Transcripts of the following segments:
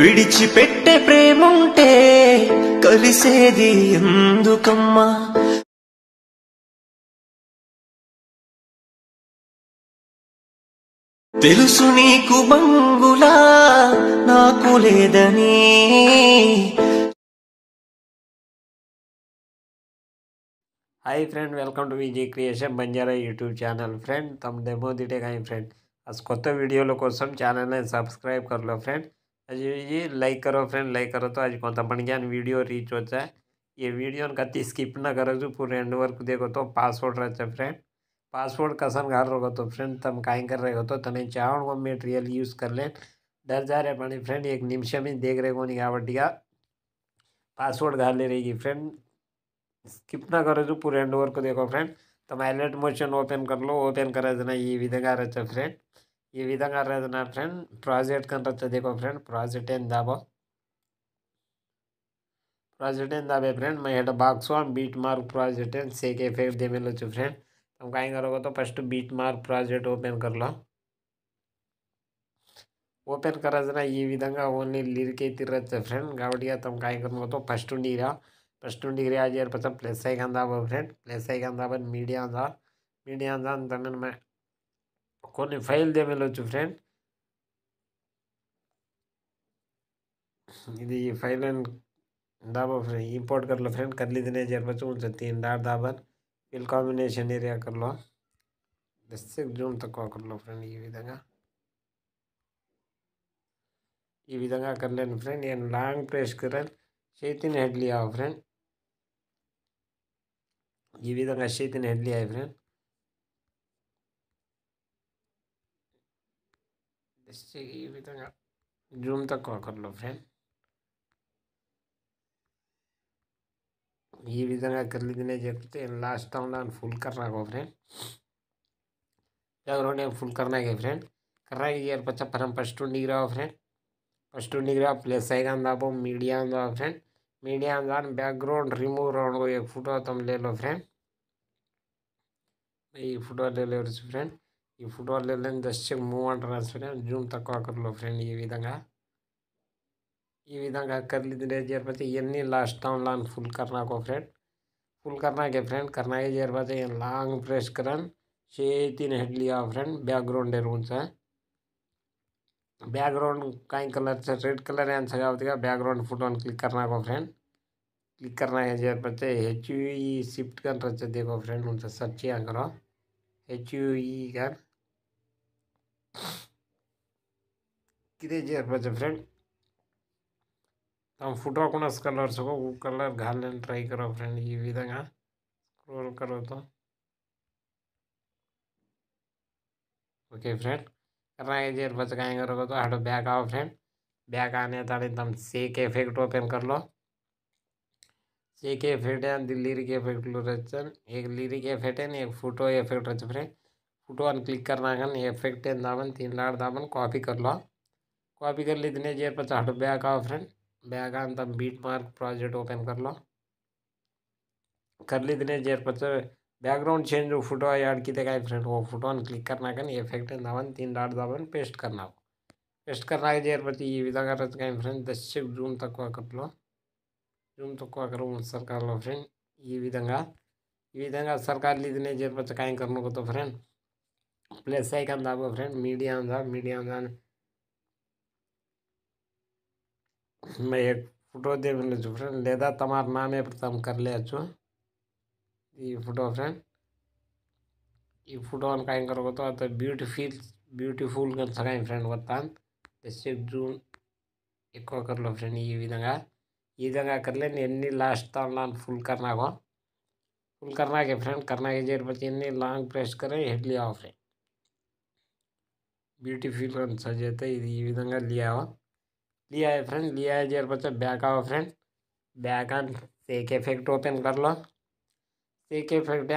విడిచిపెట్టే ప్రేముంటే కలిసేది ఎందుకమ్మా తెలుసు నీకు బంగులా నాకు లేదని hi friend welcome to Viji creation Banjara YouTube channel friend తమ డెమో దిటేగా ఫ్రెండ్ అసలు కొత్త వీడియోల కోసం ఛానల్ని సబ్స్క్రైబ్ కర్లో ఫ్రెండ్ जी लाइक करो फ्रेंड लाइक करो तो आज को बन गया वीडियो रीच होता है ये वीडियो कति स्किप ना करो जो पूरे एंड वर्क देखो तो पासवर्ड है फ्रेंड पासवर्ड कसन घर रहो तो फ्रेंड तुम कहीं कर रहे हो तो तने चाहो को मेटेरियल यूज़ कर ले डर जा रहे पानी फ्रेंड एक निमिष में देख रहे को नहीं बटिया पासवर्ड घर ले रहेगी फ्रेंड स्किप ना करो जो पूरे एंड वर्क देखो फ्रेंड तुम एलर्ट मोशन ओपन कर लो ओपन करा देना ये विधि रहे फ्रेंड यह विधा रेद ना फ्रेंड प्राजेक्ट कदो फ्रेंड प्राजेक्ट दाबो प्राजेक्ट दाबे फ्रेंड मैं बाक्स बीट मार्क प्राजेक्ट से के फेव दिल फ्रेंड तम का हो तो फस्ट बीट मार्क प्राजेक्ट ओपन कर लो ओपन करना यह विधा ओन लीर फ्रेंड का तम का हो फस्ट उरा फस्ट उरा plus friend plus media media कोई फैल देवु फ्रेंड इधी फैल डाबा फ्रे इंपोर्ट कर लो फ्रेंड कर लीजिए जरूर तीन डार डाबर फील कांबिनेशन एरिया कर लो डिस्ट्रिक जूम तक कर लो फ्रेंड ये विधा यह विधा कर ले फ्रेंड लांग प्रेस कर चेतन हेडली फ्रेंड यह विधा चेतन हेडली फ्रेंड इससे तो तक విధంగా జూమ్ తక్కువ కర్లో ఫ్రెండ్ ఈ విధంగా కర్లిదినే చెప్తే फुल करना है फ्रेंड कर रहा है यार बच्चा फ्रेंड फर्स्ट डिग रहा plus media friend media background remove रहा एक फोटो तुम ले लो फ्रेंड ये फोटो ले लो friend photo just move transfer zoom तक ట్రాన్స్ఫర్ फ्रेंड यह विधा ఫ్రెండ్ ఈ लास्ट ఈ విధంగా కర్లీ చేరిపోతే ఇవన్నీ లాస్ట్ फुल करना के फ्रेंड करना के जर लांग प्रेस करन से हेड लिया फ्रेंड बैकग्राउंड बैकग्राउंड का कलर से रेड कलर है सगा होता बैकग्राउंड फोटो क्लिक करना को फ्रेंड क्लिक करना के जर पर शिफ्ट कर देखो फ्रेंड उनसे सर्च करो हेच कर कितें जे फ्रेंड तम फोटो को कलर सगळो कलर घालून ट्राई करो फ्रेंड ये विधा हां स्क्रोल करो तो ओके फ्रेंड करना है जेर बच गए करोगे तो हटो बैग आओ फ्रेंड बैग आने तार एकदम सेक इफेक्ट ओपन कर लो सेक इफेक्ट है दिल्ली के इफेक्ट लो रच एक लिरिक इफेक्ट है एक फोटो इफेक्ट रच फ्रेंड ಫೋಟೋವನ್ನು ಕ್ಲಿಕ್ ಕರ್ನಾಗ ಎಫೆಕ್ಟ್ ಎಂದಾಮನ್ ತಿನ್ಲಾಡ್ದಾಮನ್ ಕಾಪಿ ಕರ್ಲೋ కాపీ कर लो ली इतने जेब पर चाटो बैग आओ फ्रेंड बैग अंत बीट मार्क प्रोजेक्ट ओपन कर लो कर ली इतने जेब पर बैकग्राउंड चेंज फोटो यार की देखा फ्रेंड वो फोटो क्लिक करना कहीं इफेक्ट दावन तीन डाट दावन पेस्ट करना पेस्ट करना है जेर पर ये विधा कर तो कहीं फ्रेंड दस से जूम तक को कर लो जूम तक को करो सर कर लो फ्रेंड ये विधा ये विधा सरकार ली इतने जेर पर तो कहीं फ्रेंड प्लस आइकन दबो फ्रेंड मीडियम दा मीडियम दा मैं एक फोटो देखने जो फ्रेंड लेदा तमार नाम है प्रथम कर ले जो ये फोटो फ्रेंड ये फोटो हम कहीं करोगे तो आता ब्यूटीफुल ब्यूटीफुल कर सकते फ्रेंड वर्तान जैसे जून एक और कर लो फ्रेंड ये विधंगा ये विधंगा कर लेने इतनी लास्ट टाइम लान फुल करना को फुल करना के फ्रेंड करना के जरूर बच्चे इतनी लॉन्ग प्रेस करें हेडली ऑफ फ्रेंड ब्यूटीफुल ఆన్సర్ చేస్తే लिया फ्रेंड लिया है जर बैक आवा फ्रेंड बैक सेक एफेक्ट ओपन कर लो सेक एफेक्ट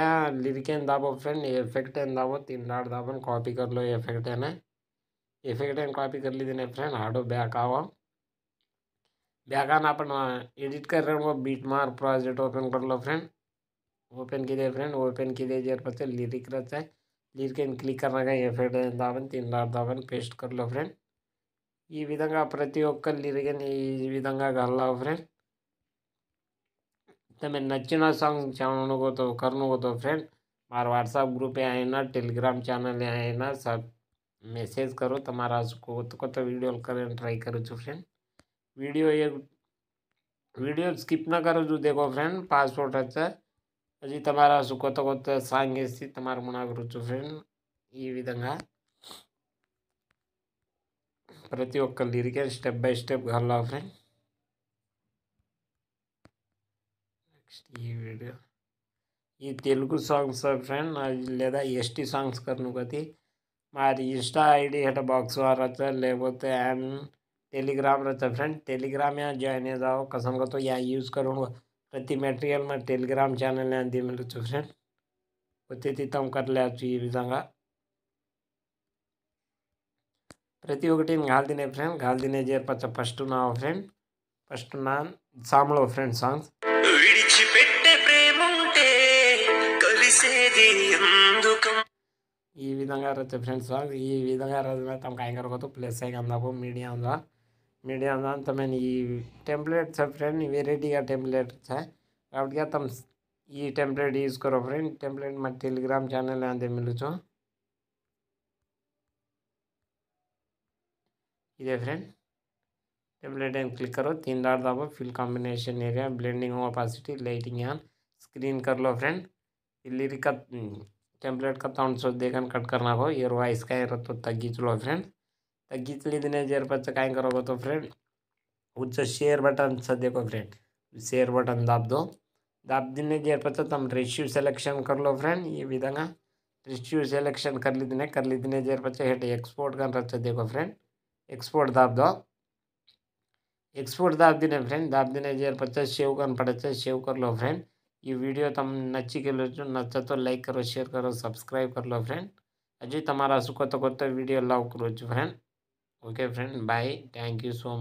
है दाबो फ्रेंड एफेक्ट दाबो तीन डाट दाबन कॉपी कर लो एफेक्ट एन है कॉपी कर लीजिए फ्रेंड हाडो बैक आओ बैक अपन एडिट कर रहे वो बीट मार प्रोजेक्ट ओपन कर लो फ्रेंड ओपन कीजिए फ्रेंड ओपन कीजिए जर बच्चे लिरिक रहता है लीर के क्ली करना एफ दावन तीन दावन पेस्ट कर लो फ्रेंड यह विधा प्रति लीर के विधा कल फ्रेंड तमें नचिन सांग तो फ्रेंड तो, मार वाट्सअप ग्रूप आईना टेलीग्राम चाने आईना सब मेसेज करो तमारा क्रोत वीडियो कर ट्राई करूच फ्रेंड वीडियो एक वीडियो स्कीप न करो जो देखो फ्रेंड पासपोर्ट अच्छा अभी तरह कांग रुचि फ्रेंड यह विधा प्रती स्टे बै स्टे गला फ्रेंड नैक्स्ट वीडियो ये सांग्स फ्रेंड लेदा एस टी सांग्स करती मारी इंस्टा ईडी हेट बॉक्स रहा लेते टेलीग्राम रहा फ्रेंड टेलीग्राम या जॉइन जाओ कसम का तो या यूज करूँगा ప్రతి మెటీరియల్ మన టెలిగ్రామ్ ఛానల్ని అందించవచ్చు ఫ్రెండ్ ఒత్తితం కట్టలేచ్చు ఈ విధంగా ప్రతి ఒక్కటి గాలి తినే ఫ్రెండ్ గాలి తినే చేర్పచ్చ ఫస్ట్ నా ఫ్రెండ్ ఫస్ట్ నా సాంగ్లో ఫ్రెండ్ సాంగ్స్ ఈ విధంగా రచ ఫ్రెండ్ ఈ విధంగా రచన తమకు యాంకర్ కొత్త ప్లస్ అయ్యి అందాము మీడియా ఉందా मीडिया टेम्पलेट फ्रेंड का टेम्पलेट तम यह टेम्पलेट यूज करो फ्रेंड टेम्पलेट मैं टेलीग्राम चैनल अंदे मिलचो इधे फ्रेंड टेम्पलेट क्लिक करो तीन डाट दाबो fill combination area blending opacity lighting on screen कर लो फ्रेंड लिरी टेम्पलेट का तौंड देखने कट करना हो इर वॉइस का तग्च लो फ्रेंड ತಗ್ಗಿಸ್ಲಿ ಹದಿನೈದು ರೂಪಾಯಿ ಕಾಯ್ಕರ ಹೋಗುತ್ತೋ ಫ್ರೆಂಡ್ ಹುಚ್ಚ ಶೇರ್ ಬಟನ್ ಸದ್ಯಕ್ಕೋ ಫ್ರೆಂಡ್ షేర్ బటన్ దాబ్దో దాబ్దినే చేరిపోతే తమ రెష్యూ సెలెక్షన్ కర్లో ఫ్రెండ్ ఈ విధంగా రెష్యూ సెలెక్షన్ కర్లిదినే కర్లిదినే చేరిపోతే హెట్ ఎక్స్పోర్ట్ కానీ రచ్చదు దేకో ఫ్రెండ్ ఎక్స్పోర్ట్ దాబ్దో ఎక్స్పోర్ట్ దాబ్దినే ఫ్రెండ్ దాబ్దినే చేరిపోతే సేవ్ కానీ పడచ్చే సేవ్ కర్లో ఫ్రెండ్ ఈ వీడిयो तम नच्ची के लो नच्चा तो लाइक करो शेयर करो सब्सक्राइब कर लो फ्रेंड अजय तुम्हारा सुखो तो को तो वीडियो लाव करो friend okay friend bye thank you so much